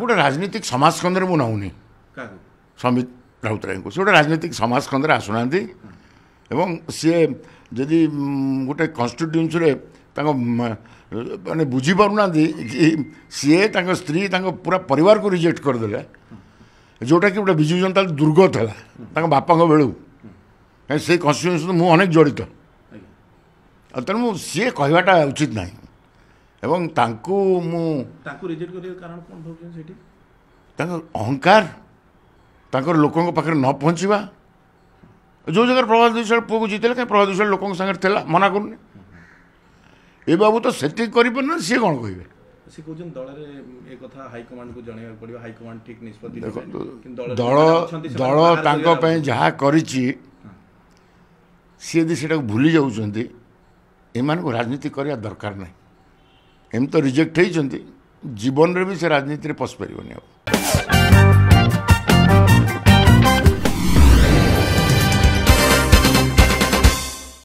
एउटा राजनीतिक समाज केन्द्र बनाउने समित राउतराईको चाहिँ एउटा राजनीतिक समाज केन्द्र आसुनान्थे एवं सिए यदि गोटे कन्स्टिट्युन्स मैले बुझि पारुनान्थे कि सिए ता स्त्री ता पुरा परिवारको रिजेक्ट गरिदेल जोटा कि एउटा बिजु जनता दुर्गत होला ता बापा बेलु कहीँ सेही कन्स्टिट्युन्स अनेक जडित अनि त सिए कहिबाट उचित नै ଏବଂ ତାଙ୍କୁ ମୁଁ ତାଙ୍କୁ ରିଜେକ୍ଟ କରିବା କାରଣ କ'ଣ ଭାବୁଛନ୍ତି ସେଠି ତାଙ୍କର ଅହଙ୍କାର ତାଙ୍କର ଲୋକଙ୍କ ପାଖରେ ନ ପହଞ୍ଚିବା ଯେଉଁ ଜାଗାରେ ପ୍ରଭାତ ବିଶ୍ୱାଳ ପୁଅକୁ ଜିତେଇଲେ କାହିଁ ପ୍ରଭାତ ବିଶ୍ୱାଳ ଲୋକଙ୍କ ସାଙ୍ଗରେ ଥିଲା ମନା କରୁନି ଏ ବାବୁ ତ ସେତିକି କରିପାରେ ନା ସିଏ କ'ଣ କହିବେ ସେ କହୁଛନ୍ତି ଦଳରେ ଏ କଥା ହାଇକମାଣ୍ଡକୁ ଜଣାଇବାକୁ ପଡ଼ିବ ହାଇକମାଣ୍ଡ ଠିକ୍ ନିଷ୍ପତ୍ତି ଦଳ ଦଳ ତାଙ୍କ ପାଇଁ ଯାହା କରିଛି ସିଏ ଯଦି ସେଟାକୁ ଭୁଲି ଯାଉଛନ୍ତି ଏମାନଙ୍କୁ ରାଜନୀତି କରିବା ଦରକାର ନାହିଁ एम तो रिजेक्ट होती जीवन रे भी से राजनीति में पशिपरबन आ